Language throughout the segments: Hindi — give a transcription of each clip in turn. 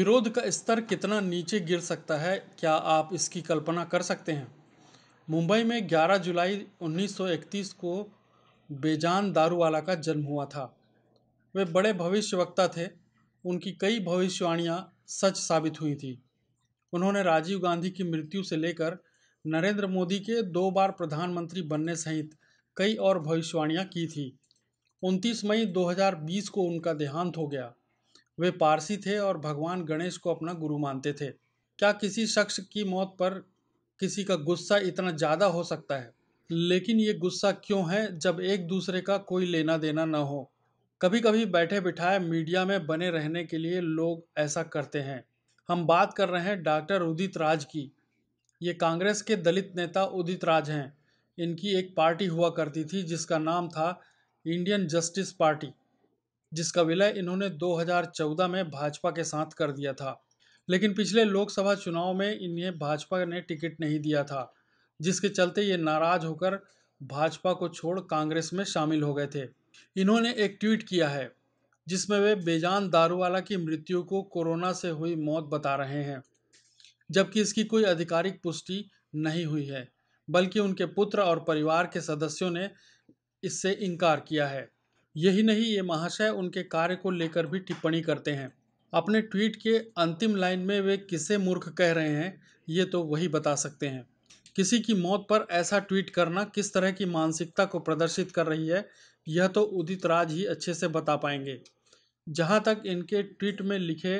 विरोध का स्तर कितना नीचे गिर सकता है क्या आप इसकी कल्पना कर सकते हैं मुंबई में 11 जुलाई 1931 को बेजान दारूवाला का जन्म हुआ था वे बड़े भविष्यवक्ता थे उनकी कई भविष्यवाणियाँ सच साबित हुई थी उन्होंने राजीव गांधी की मृत्यु से लेकर नरेंद्र मोदी के दो बार प्रधानमंत्री बनने सहित कई और भविष्यवाणियाँ की थी 29 मई 2020 को उनका देहांत हो गया वे पारसी थे और भगवान गणेश को अपना गुरु मानते थे क्या किसी शख्स की मौत पर किसी का गुस्सा इतना ज़्यादा हो सकता है लेकिन ये गुस्सा क्यों है जब एक दूसरे का कोई लेना देना न हो कभी कभी बैठे बिठाए मीडिया में बने रहने के लिए लोग ऐसा करते हैं हम बात कर रहे हैं डॉक्टर उदित राज की ये कांग्रेस के दलित नेता उदित राज हैं इनकी एक पार्टी हुआ करती थी जिसका नाम था इंडियन जस्टिस पार्टी जिसका विलय इन्होंने 2014 में भाजपा के साथ कर दिया था लेकिन पिछले लोकसभा चुनाव में इन्हें भाजपा ने टिकट नहीं दिया था जिसके चलते ये नाराज होकर भाजपा को छोड़ कांग्रेस में शामिल हो गए थे इन्होंने एक ट्वीट किया है जिसमें वे बेजान दारूवाला की मृत्यु को कोरोना से हुई मौत बता रहे हैं जबकि इसकी कोई आधिकारिक पुष्टि नहीं हुई है बल्कि उनके पुत्र और परिवार के सदस्यों ने इससे इनकार किया है यही नहीं ये महाशय उनके कार्य को लेकर भी टिप्पणी करते हैं अपने ट्वीट के अंतिम लाइन में वे किसे मूर्ख कह रहे हैं ये तो वही बता सकते हैं किसी की मौत पर ऐसा ट्वीट करना किस तरह की मानसिकता को प्रदर्शित कर रही है यह तो उदित राज ही अच्छे से बता पाएंगे जहाँ तक इनके ट्वीट में लिखे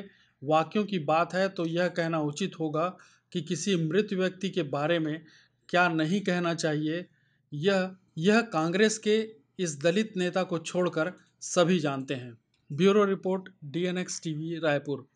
वाक्यों की बात है तो यह कहना उचित होगा कि किसी मृत व्यक्ति के बारे में क्या नहीं कहना चाहिए यह यह कांग्रेस के इस दलित नेता को छोड़कर सभी जानते हैं bureau report D N X T V Raipur